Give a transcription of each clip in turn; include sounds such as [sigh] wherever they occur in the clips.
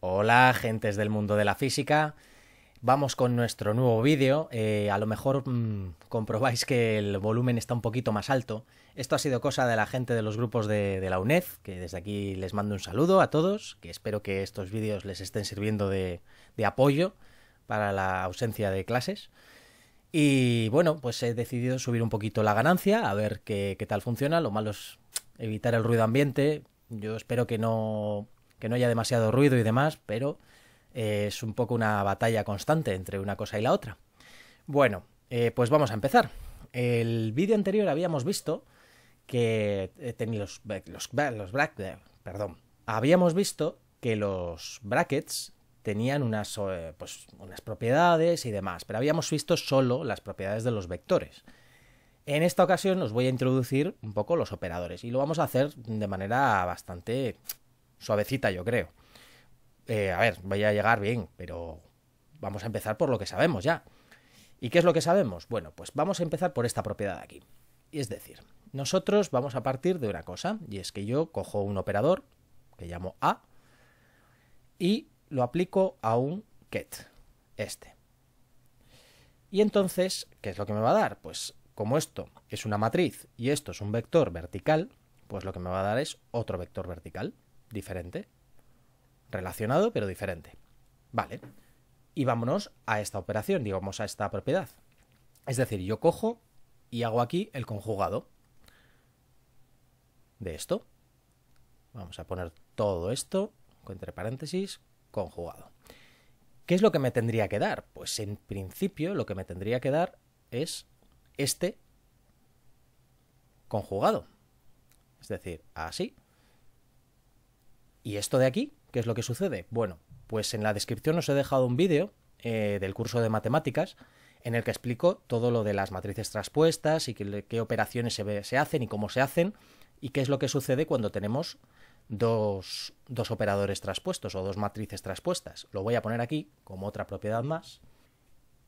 Hola, gentes del mundo de la física. Vamos con nuestro nuevo vídeo. Eh, a lo mejor mm, comprobáis que el volumen está un poquito más alto. Esto ha sido cosa de la gente de los grupos de, la UNED, que desde aquí les mando un saludo a todos, que espero que estos vídeos les estén sirviendo de, apoyo para la ausencia de clases. Y bueno, pues he decidido subir un poquito la ganancia, a ver qué tal funciona. Lo malo es evitar el ruido ambiente. Yo espero que no que no haya demasiado ruido y demás, pero eh, es un poco una batalla constante entre una cosa y la otra. Bueno, eh, pues vamos a empezar. El vídeo anterior habíamos visto que eh, los, los, perdón, habíamos visto que los brackets tenían unas, pues, unas propiedades y demás, pero habíamos visto solo las propiedades de los vectores. En esta ocasión os voy a introducir un poco los operadores y lo vamos a hacer de manera bastante suavecita, yo creo. Eh, a ver, vaya a llegar bien, pero vamos a empezar por lo que sabemos ya. ¿Y qué es lo que sabemos? Bueno, pues vamos a empezar por esta propiedad de aquí. Y es decir, nosotros vamos a partir de una cosa, y es que yo cojo un operador, que llamo A, y lo aplico a un get, este. Y entonces, ¿qué es lo que me va a dar? Pues como esto es una matriz y esto es un vector vertical, pues lo que me va a dar es otro vector vertical diferente. Relacionado, pero diferente. Vale. Y vámonos a esta operación, digamos, a esta propiedad. Es decir, yo cojo y hago aquí el conjugado de esto. Vamos a poner todo esto entre paréntesis conjugado. ¿Qué es lo que me tendría que dar? Pues en principio lo que me tendría que dar es este conjugado. Es decir, así. ¿Y esto de aquí? ¿Qué es lo que sucede? Bueno, pues en la descripción os he dejado un vídeo eh, del curso de matemáticas en el que explico todo lo de las matrices transpuestas y qué, operaciones se, hacen y cómo se hacen y qué es lo que sucede cuando tenemos dos, dos operadores transpuestos o dos matrices transpuestas. Lo voy a poner aquí como otra propiedad más.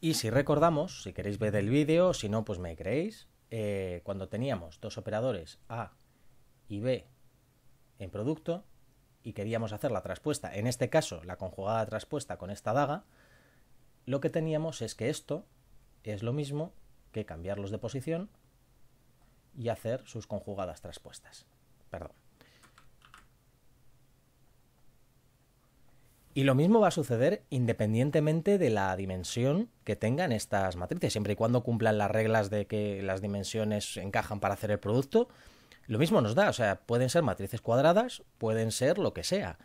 Y si recordamos, si queréis ver el vídeo, si no, pues me creéis, eh, cuando teníamos dos operadores A y B en producto, y queríamos hacer la traspuesta, en este caso la conjugada traspuesta con esta daga, lo que teníamos es que esto es lo mismo que cambiarlos de posición y hacer sus conjugadas traspuestas. Perdón. Y lo mismo va a suceder independientemente de la dimensión que tengan estas matrices, siempre y cuando cumplan las reglas de que las dimensiones encajan para hacer el producto, lo mismo nos da, o sea, pueden ser matrices cuadradas, pueden ser lo que sea.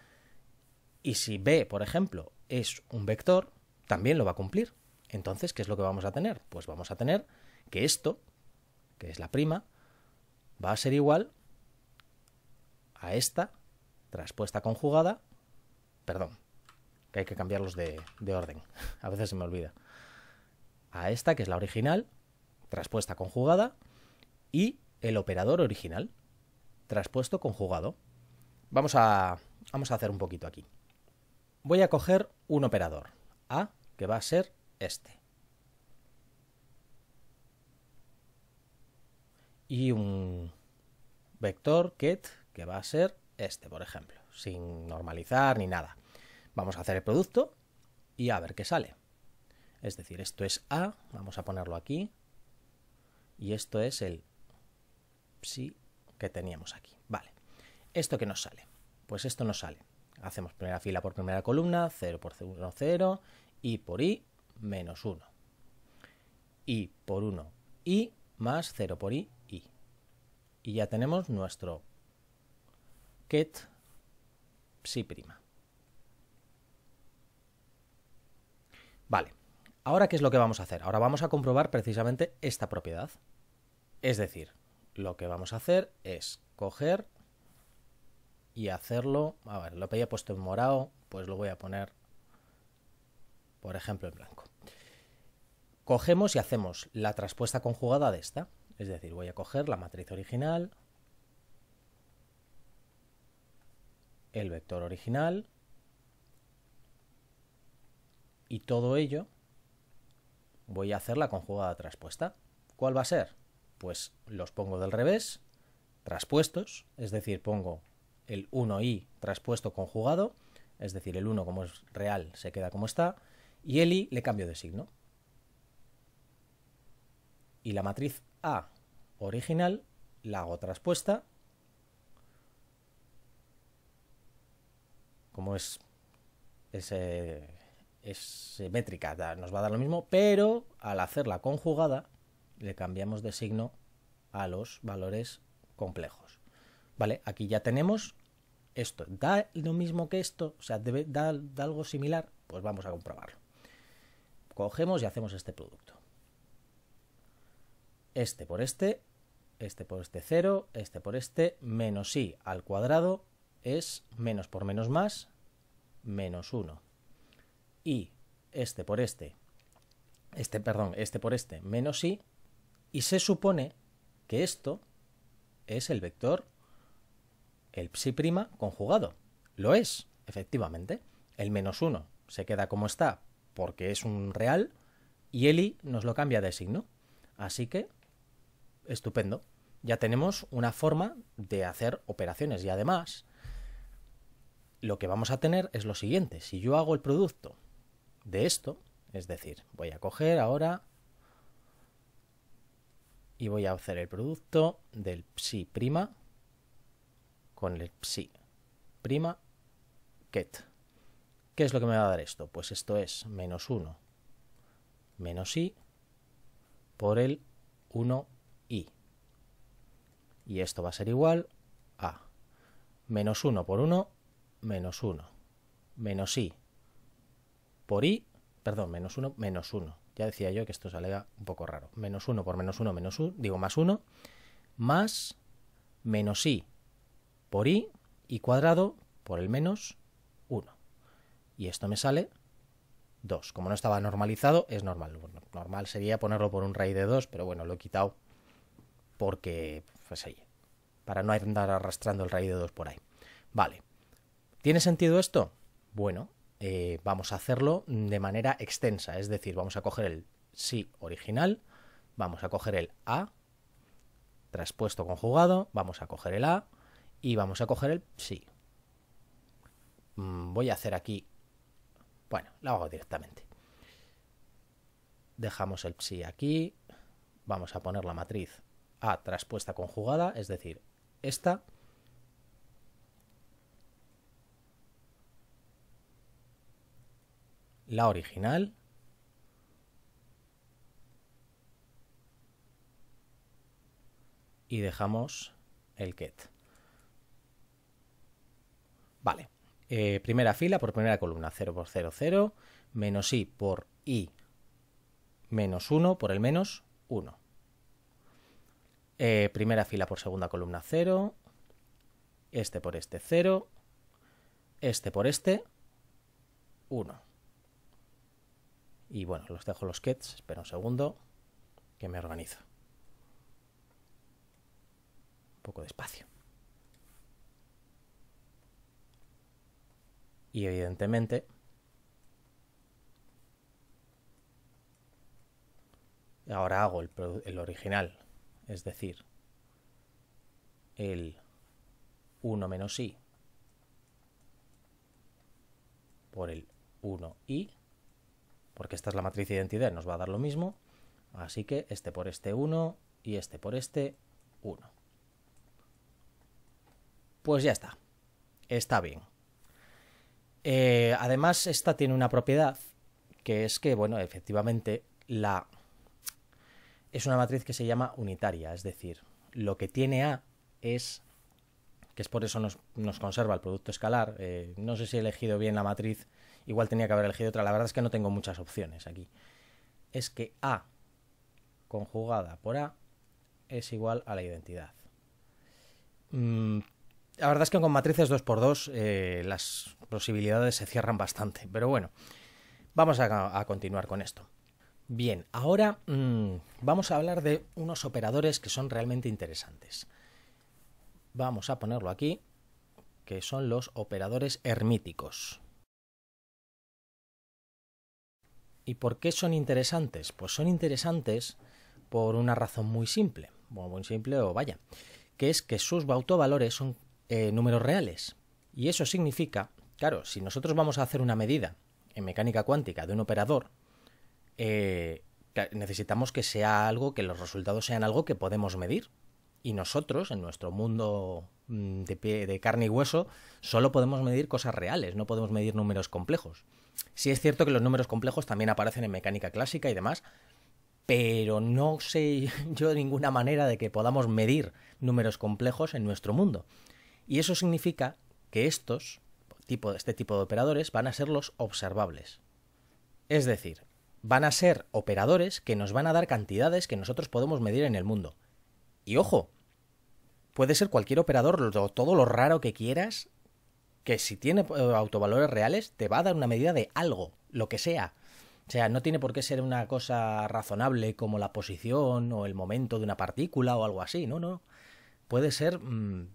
Y si B, por ejemplo, es un vector, también lo va a cumplir. Entonces, ¿qué es lo que vamos a tener? Pues vamos a tener que esto, que es la prima, va a ser igual a esta traspuesta conjugada, perdón, que hay que cambiarlos de, orden, [laughs] a veces se me olvida, a esta que es la original, traspuesta conjugada, y el operador original traspuesto conjugado. Vamos a, vamos a hacer un poquito aquí. Voy a coger un operador, A, que va a ser este. Y un vector ket, que va a ser este, por ejemplo, sin normalizar ni nada. Vamos a hacer el producto y a ver qué sale. Es decir, esto es A, vamos a ponerlo aquí, y esto es el Sí, que teníamos aquí. Vale. ¿Esto que nos sale? Pues esto nos sale. Hacemos primera fila por primera columna, 0 por 1, 0, y por i, menos 1. i por 1, i, más 0 por i, i. Y ya tenemos nuestro ket psi prima. Vale, ahora qué es lo que vamos a hacer? Ahora vamos a comprobar precisamente esta propiedad. Es decir, lo que vamos a hacer es coger y hacerlo, a ver, lo que haya puesto en morado, pues lo voy a poner, por ejemplo, en blanco. Cogemos y hacemos la traspuesta conjugada de esta, es decir, voy a coger la matriz original, el vector original y todo ello voy a hacer la conjugada traspuesta. ¿Cuál va a ser? pues los pongo del revés, traspuestos, es decir, pongo el 1i traspuesto conjugado, es decir, el 1 como es real se queda como está, y el i le cambio de signo. Y la matriz A original la hago traspuesta, como es, es, eh, métrica, nos va a dar lo mismo, pero al hacerla conjugada, le cambiamos de signo a los valores complejos. Vale, aquí ya tenemos esto. ¿Da lo mismo que esto? O sea, debe, da, algo similar? Pues vamos a comprobarlo. Cogemos y hacemos este producto. Este por este, este por este 0, este por este, menos i al cuadrado es menos por menos más, menos 1. Y este por este, este, perdón, este por este, menos i y se supone que esto es el vector, el psi' conjugado. Lo es, efectivamente. El menos 1 se queda como está porque es un real y el i nos lo cambia de signo. Así que, estupendo. Ya tenemos una forma de hacer operaciones y además lo que vamos a tener es lo siguiente. Si yo hago el producto de esto, es decir, voy a coger ahora y voy a hacer el producto del psi prima con el psi prima ket. ¿Qué es lo que me va a dar esto? Pues esto es menos 1 menos i por el 1i. Y esto va a ser igual a menos 1 por 1 menos 1 menos i por i, perdón, menos 1 menos 1 ya decía yo que esto salía un poco raro. Menos 1 por menos 1 menos 1, digo más 1, más menos i por i y cuadrado por el menos 1. Y esto me sale 2. Como no estaba normalizado, es normal. normal sería ponerlo por un raíz de 2, pero bueno, lo he quitado porque, pues ahí, para no andar arrastrando el raíz de 2 por ahí. Vale. ¿Tiene sentido esto? Bueno, eh, vamos a hacerlo de manera extensa, es decir, vamos a coger el sí original, vamos a coger el a, traspuesto conjugado, vamos a coger el a y vamos a coger el sí. Mm, voy a hacer aquí, bueno, lo hago directamente. Dejamos el Psi aquí, vamos a poner la matriz a traspuesta conjugada, es decir, esta, la original. Y dejamos el get. Vale. Eh, primera fila por primera columna, 0 por 0, 0, menos i por i, menos 1 por el menos 1. Eh, primera fila por segunda columna, 0, este por este, 0, este por este, 1. Y bueno, los dejo los kets, espera un segundo, que me organizo. Un poco despacio. Y evidentemente... Ahora hago el, el original, es decir, el 1 menos i por el 1i porque esta es la matriz de identidad, nos va a dar lo mismo. Así que este por este 1 y este por este 1. Pues ya está. Está bien. Eh, además, esta tiene una propiedad que es que, bueno, efectivamente, la es una matriz que se llama unitaria, es decir, lo que tiene A es, que es por eso nos, nos conserva el producto escalar, eh, no sé si he elegido bien la matriz igual tenía que haber elegido otra. La verdad es que no tengo muchas opciones aquí. Es que A conjugada por A es igual a la identidad. Mm, la verdad es que con matrices 2x2 eh, las posibilidades se cierran bastante, pero bueno, vamos a, continuar con esto. Bien, ahora mm, vamos a hablar de unos operadores que son realmente interesantes. Vamos a ponerlo aquí, que son los operadores hermíticos. ¿Y por qué son interesantes? Pues son interesantes por una razón muy simple, muy simple o vaya, que es que sus autovalores son eh, números reales. Y eso significa, claro, si nosotros vamos a hacer una medida en mecánica cuántica de un operador, eh, necesitamos que sea algo, que los resultados sean algo que podemos medir. Y nosotros, en nuestro mundo mm, de, de carne y hueso, solo podemos medir cosas reales, no podemos medir números complejos. Sí es cierto que los números complejos también aparecen en mecánica clásica y demás, pero no sé [laughs] yo de ninguna manera de que podamos medir números complejos en nuestro mundo. Y eso significa que estos, tipo, este tipo de operadores, van a ser los observables. Es decir, van a ser operadores que nos van a dar cantidades que nosotros podemos medir en el mundo. Y ojo, puede ser cualquier operador, todo lo raro que quieras, que si tiene eh, autovalores reales te va a dar una medida de algo, lo que sea. O sea, no tiene por qué ser una cosa razonable como la posición o el momento de una partícula o algo así, no, no. Puede ser mm,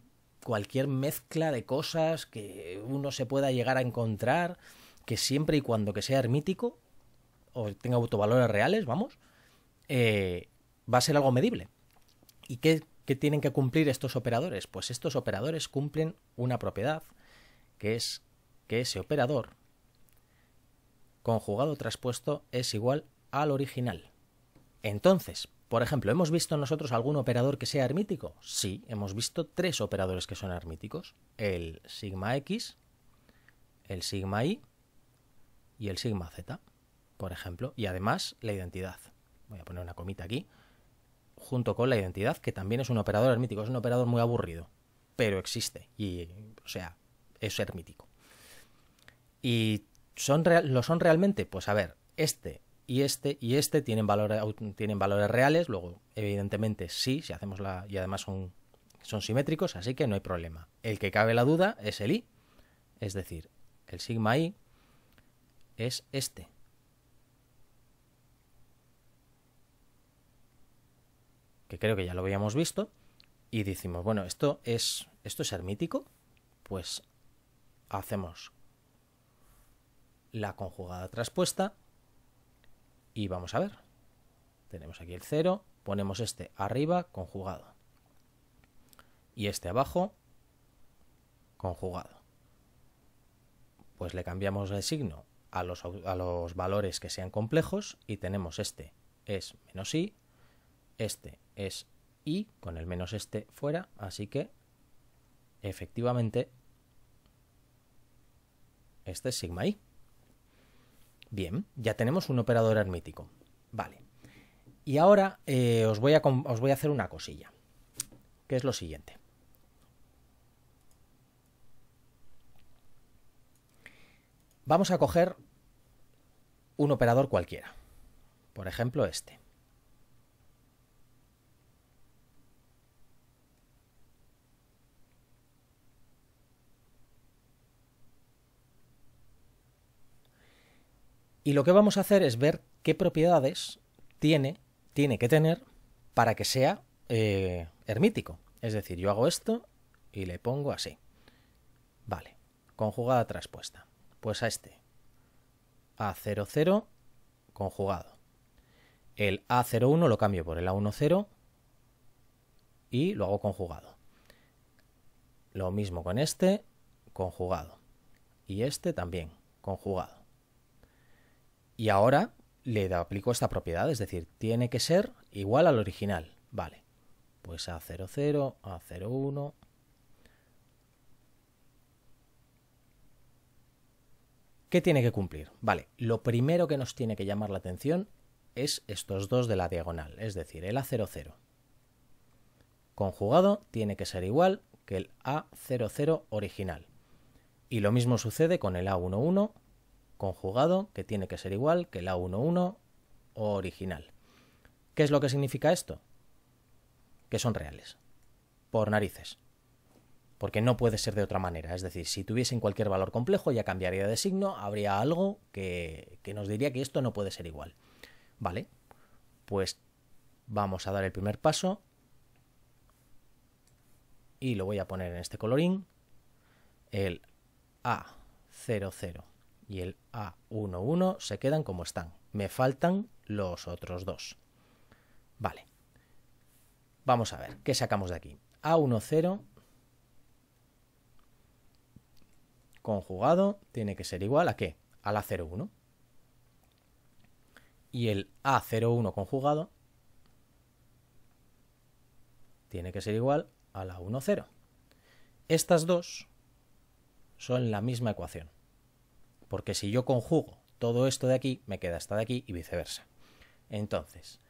cualquier mezcla de cosas que uno se pueda llegar a encontrar, que siempre y cuando que sea hermítico o tenga autovalores reales, vamos, eh, va a ser algo medible. ¿Y qué tienen que cumplir estos operadores? Pues estos operadores cumplen una propiedad que es que ese operador conjugado traspuesto es igual al original. Entonces, por ejemplo, ¿hemos visto nosotros algún operador que sea hermítico? Sí, hemos visto tres operadores que son hermíticos. El sigma x, el sigma y y el sigma z, por ejemplo. Y además la identidad. Voy a poner una comita aquí. Junto con la identidad, que también es un operador hermítico. Es un operador muy aburrido, pero existe. Y, o sea, es hermítico. ¿Y son lo son realmente? Pues a ver, este y este y este tienen, valores tienen valores reales, luego evidentemente sí, si hacemos la... y además son, son simétricos, así que no hay problema. El que cabe la duda es el i, es decir, el sigma i es este. que creo que ya lo habíamos visto, y decimos, bueno, ¿esto es, esto es hermítico? Pues hacemos la conjugada traspuesta y vamos a ver. Tenemos aquí el 0, ponemos este arriba conjugado y este abajo conjugado. Pues le cambiamos el signo a los, a los valores que sean complejos y tenemos este es menos i, este es i con el menos este fuera, así que efectivamente este es sigma i. Bien, ya tenemos un operador hermítico. Vale. Y ahora eh, os, voy a, os voy a hacer una cosilla, que es lo siguiente. Vamos a coger un operador cualquiera. Por ejemplo, este. Y lo que vamos a hacer es ver qué propiedades tiene, tiene que tener para que sea eh, hermítico. Es decir, yo hago esto y le pongo así. Vale, conjugada traspuesta. Pues a este. A00 conjugado. El A01 lo cambio por el A10 y lo hago conjugado. Lo mismo con este, conjugado. Y este también, conjugado. Y ahora le aplico esta propiedad, es decir, tiene que ser igual al original. Vale, pues A00, A01. ¿Qué tiene que cumplir? Vale, lo primero que nos tiene que llamar la atención es estos dos de la diagonal, es decir, el A00 conjugado tiene que ser igual que el A00 original. Y lo mismo sucede con el A11 conjugado, que tiene que ser igual que la 11 o original. ¿Qué es lo que significa esto? Que son reales. Por narices. Porque no puede ser de otra manera. Es decir, si tuviesen cualquier valor complejo ya cambiaría de signo, habría algo que, que nos diría que esto no puede ser igual. Vale, pues vamos a dar el primer paso y lo voy a poner en este colorín, el A00 y el A11 se quedan como están. Me faltan los otros dos. Vale. Vamos a ver, ¿qué sacamos de aquí? A10 conjugado tiene que ser igual a qué? A la 01. Y el A01 conjugado tiene que ser igual a la 10. Estas dos son la misma ecuación. Porque si yo conjugo todo esto de aquí, me queda esta de aquí y viceversa. Entonces,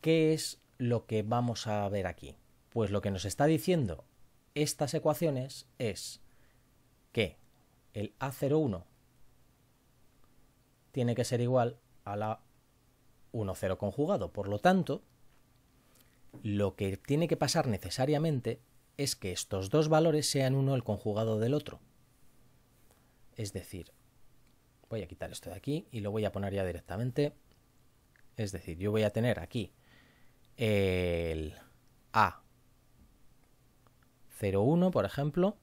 ¿qué es lo que vamos a ver aquí? Pues lo que nos está diciendo estas ecuaciones es que el A01 tiene que ser igual a la 1,0 conjugado. Por lo tanto, lo que tiene que pasar necesariamente es que estos dos valores sean uno el conjugado del otro. Es decir, voy a quitar esto de aquí y lo voy a poner ya directamente. Es decir, yo voy a tener aquí el A01, por ejemplo,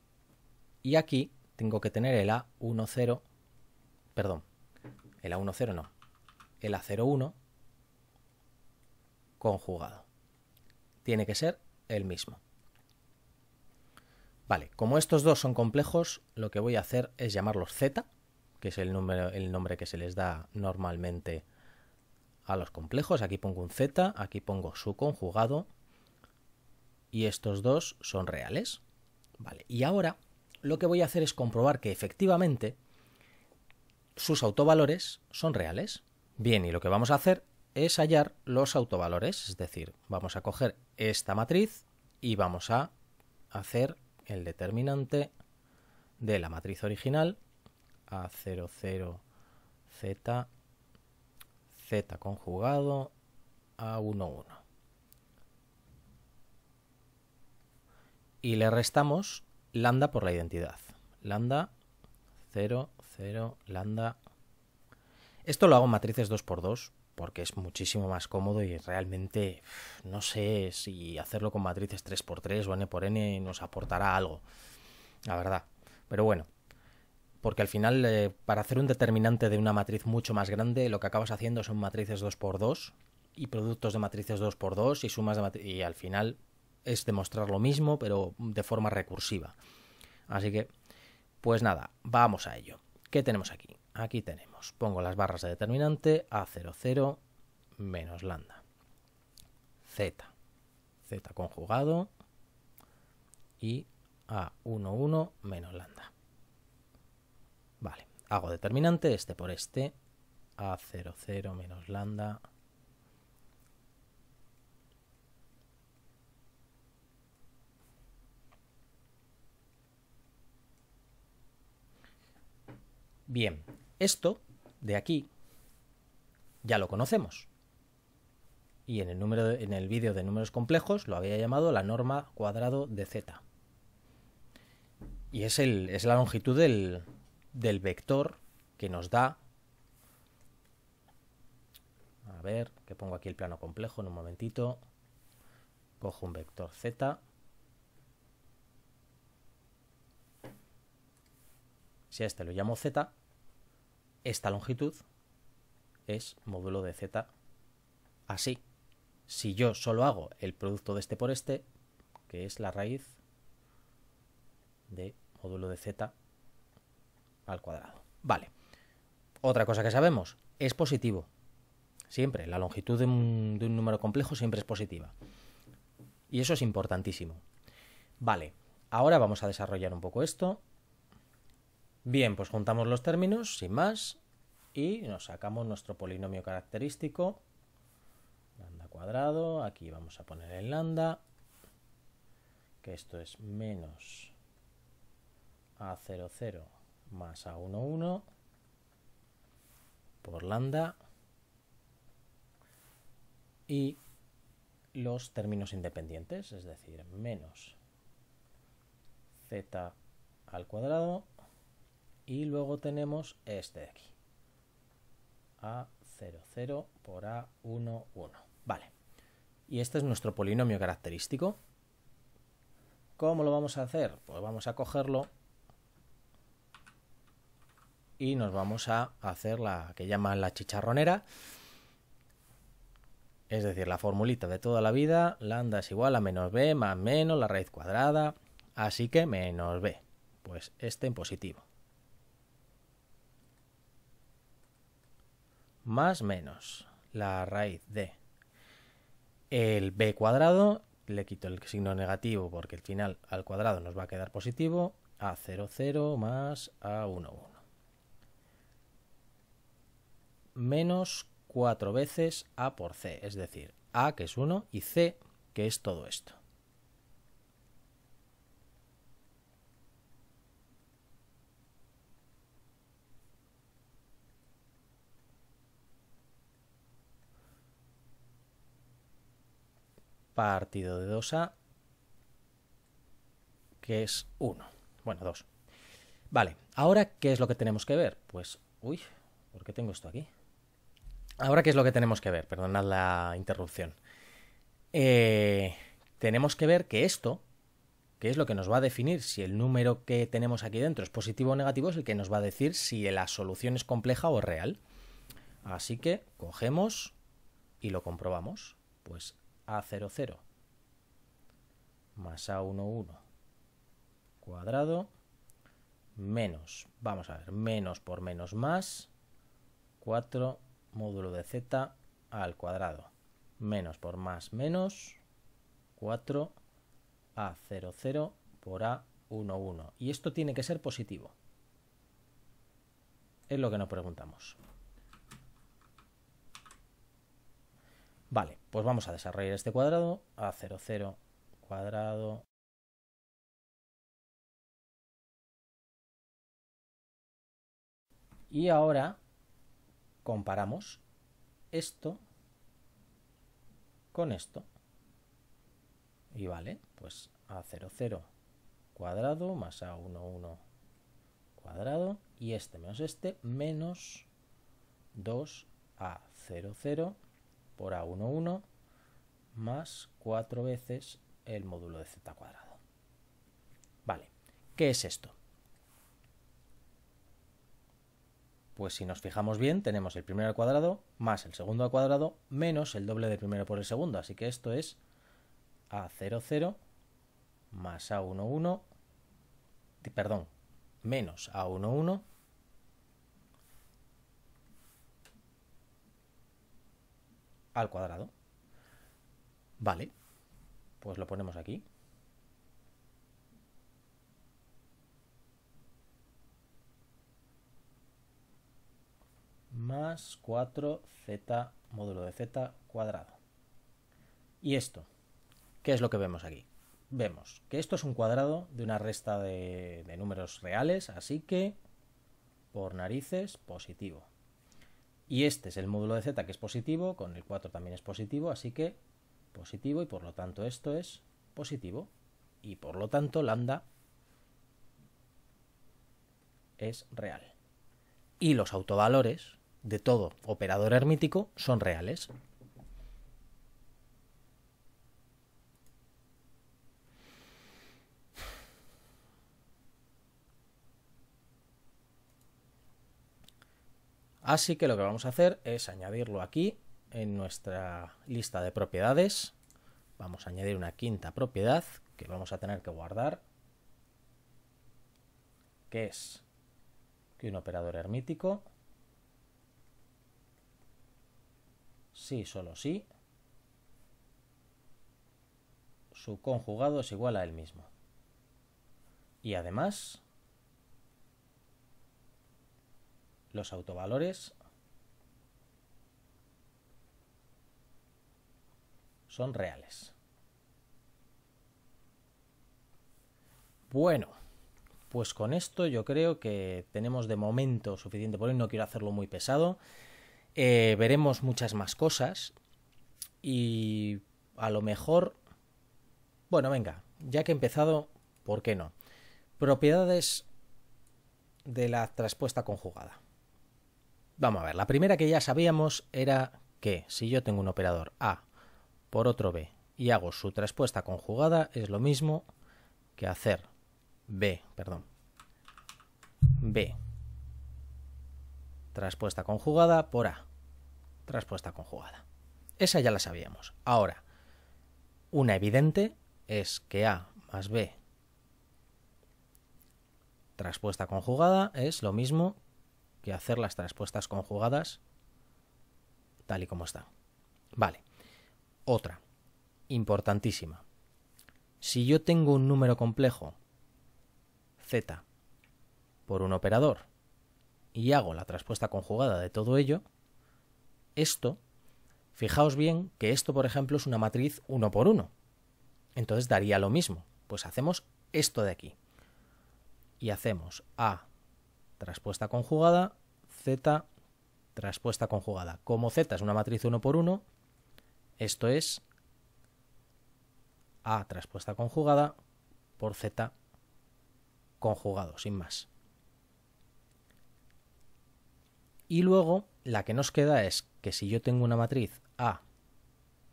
y aquí tengo que tener el A10, perdón, el A10 no, el A01 conjugado. Tiene que ser el mismo. Vale, como estos dos son complejos, lo que voy a hacer es llamarlos Z que es el, número, el nombre que se les da normalmente a los complejos. Aquí pongo un z, aquí pongo su conjugado y estos dos son reales. Vale, y ahora lo que voy a hacer es comprobar que efectivamente sus autovalores son reales. Bien, y lo que vamos a hacer es hallar los autovalores, es decir, vamos a coger esta matriz y vamos a hacer el determinante de la matriz original a00Z, Z conjugado, A11. Y le restamos lambda por la identidad. Lambda 0, 0, lambda. Esto lo hago en matrices 2x2 porque es muchísimo más cómodo y realmente no sé si hacerlo con matrices 3x3 o n por n nos aportará algo. La verdad. Pero bueno, porque al final eh, para hacer un determinante de una matriz mucho más grande lo que acabas haciendo son matrices 2x2 y productos de matrices 2x2 y sumas de y al final es demostrar lo mismo pero de forma recursiva. Así que pues nada, vamos a ello. ¿Qué tenemos aquí? Aquí tenemos, pongo las barras de determinante A00 menos lambda. Z. Z conjugado y A11 menos lambda hago determinante, este por este, a 0 menos lambda. Bien, esto de aquí ya lo conocemos. Y en el, el vídeo de números complejos lo había llamado la norma cuadrado de z. Y es, es la longitud del, del vector que nos da... A ver, que pongo aquí el plano complejo en un momentito. Cojo un vector z. Si a este lo llamo z, esta longitud es módulo de z así. Si yo solo hago el producto de este por este, que es la raíz de módulo de z al cuadrado. Vale. Otra cosa que sabemos, es positivo. Siempre, la longitud de un, número complejo siempre es positiva. Y eso es importantísimo. Vale, ahora vamos a desarrollar un poco esto. Bien, pues juntamos los términos, sin más, y nos sacamos nuestro polinomio característico. Lambda cuadrado, aquí vamos a poner el lambda, que esto es menos a cero más a 1, 1 por lambda y los términos independientes, es decir, menos z al cuadrado y luego tenemos este de aquí, a 0, 0 por a 1, 1. Vale, y este es nuestro polinomio característico. ¿Cómo lo vamos a hacer? Pues vamos a cogerlo y nos vamos a hacer la que llaman la chicharronera. Es decir, la formulita de toda la vida, lambda es igual a menos b más menos la raíz cuadrada, así que menos b. Pues este en positivo. Más menos la raíz de el b cuadrado, le quito el signo negativo porque el final al cuadrado nos va a quedar positivo, a 0, 0 más a 1, 1 menos cuatro veces A por C, es decir, A que es 1 y C que es todo esto. partido de 2A, que es 1. Bueno, 2. Vale, ahora, ¿qué es lo que tenemos que ver? Pues, uy, ¿por qué tengo esto aquí? Ahora, ¿qué es lo que tenemos que ver? Perdonad la interrupción. Eh, tenemos que ver que esto, que es lo que nos va a definir si el número que tenemos aquí dentro es positivo o negativo, es el que nos va a decir si la solución es compleja o real. Así que cogemos y lo comprobamos. Pues A00 más A11 cuadrado menos, vamos a ver, menos por menos más 4 módulo de z al cuadrado. Menos por más menos 4 a 0, 0 por a 1, 1. Y esto tiene que ser positivo. Es lo que nos preguntamos. Vale, pues vamos a desarrollar este cuadrado. a 0, 0 cuadrado Y ahora comparamos esto con esto. Y vale, pues A00 0 cuadrado más A11 cuadrado y este menos este menos 2A00 por A11 más 4 veces el módulo de z cuadrado. Vale, ¿qué es esto? Pues si nos fijamos bien, tenemos el primero al cuadrado más el segundo al cuadrado menos el doble del primero por el segundo. Así que esto es A00 más A11, perdón, menos A11 al cuadrado. Vale, pues lo ponemos aquí. más 4z módulo de z cuadrado. ¿Y esto? ¿Qué es lo que vemos aquí? Vemos que esto es un cuadrado de una resta de, números reales, así que por narices positivo. Y este es el módulo de z que es positivo, con el 4 también es positivo, así que positivo y por lo tanto esto es positivo. Y por lo tanto lambda es real. Y los autovalores de todo operador hermítico son reales. Así que lo que vamos a hacer es añadirlo aquí en nuestra lista de propiedades. Vamos a añadir una quinta propiedad que vamos a tener que guardar, que es que un operador hermítico sí, solo sí, su conjugado es igual a él mismo. Y además, los autovalores son reales. Bueno, pues con esto yo creo que tenemos de momento suficiente por hoy. No quiero hacerlo muy pesado. Eh, veremos muchas más cosas. Y a lo mejor... Bueno, venga, ya que he empezado, ¿por qué no? Propiedades de la traspuesta conjugada. Vamos a ver, la primera que ya sabíamos era que si yo tengo un operador A por otro B y hago su traspuesta conjugada, es lo mismo que hacer B, perdón, B Transpuesta conjugada por A. Traspuesta conjugada. Esa ya la sabíamos. Ahora, una evidente es que A más B traspuesta conjugada es lo mismo que hacer las traspuestas conjugadas tal y como están. Vale. Otra, importantísima. Si yo tengo un número complejo, z, por un operador, y hago la traspuesta conjugada de todo ello, esto, fijaos bien que esto, por ejemplo, es una matriz 1 por 1 Entonces daría lo mismo. Pues hacemos esto de aquí. Y hacemos A traspuesta conjugada, Z traspuesta conjugada. Como Z es una matriz 1 por 1 esto es A traspuesta conjugada por Z conjugado, sin más. Y luego la que nos queda es que si yo tengo una matriz A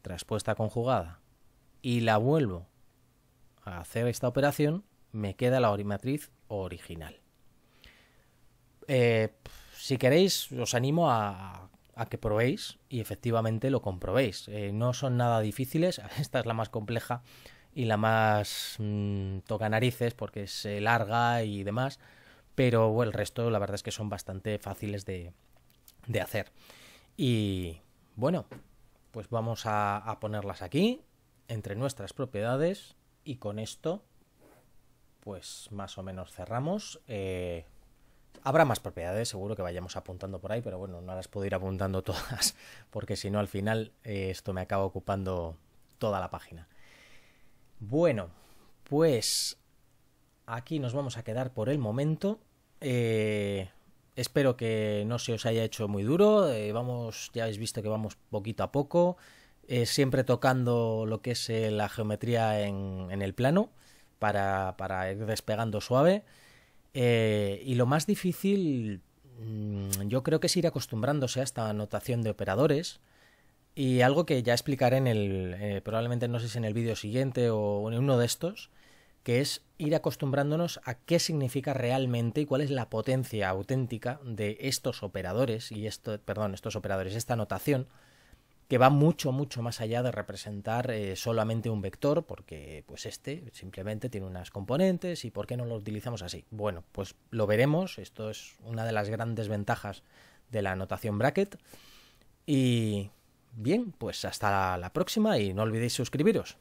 traspuesta conjugada y la vuelvo a hacer esta operación, me queda la matriz original. Eh, si queréis, os animo a, que probéis y efectivamente lo comprobéis. Eh, no son nada difíciles, [laughs] esta es la más compleja y la más mm, toca narices porque es larga y demás pero el resto la verdad es que son bastante fáciles de, de hacer. Y bueno, pues vamos a, ponerlas aquí, entre nuestras propiedades, y con esto, pues más o menos cerramos. Eh, habrá más propiedades, seguro que vayamos apuntando por ahí, pero bueno, no las puedo ir apuntando [laughs] todas, porque si no al final eh, esto me acaba ocupando toda la página. Bueno, pues aquí nos vamos a quedar por el momento. Eh, espero que no se os haya hecho muy duro. Eh, vamos, ya habéis visto que vamos poquito a poco, eh, siempre tocando lo que es eh, la geometría en, en el plano para, ir despegando suave. y lo más difícil, mm, yo creo que es ir acostumbrándose a esta anotación de operadores. Y algo que ya explicaré en el. probablemente no sé si en el vídeo siguiente o en uno de estos que es ir acostumbrándonos a qué significa realmente y cuál es la potencia auténtica de estos operadores y esto, perdón, estos operadores, esta notación que va mucho mucho más allá de representar eh, solamente un vector porque pues este simplemente tiene unas componentes y por qué no lo utilizamos así. Bueno, pues lo veremos, esto es una de las grandes ventajas de la notación bracket y bien, pues hasta la próxima y no olvidéis suscribiros.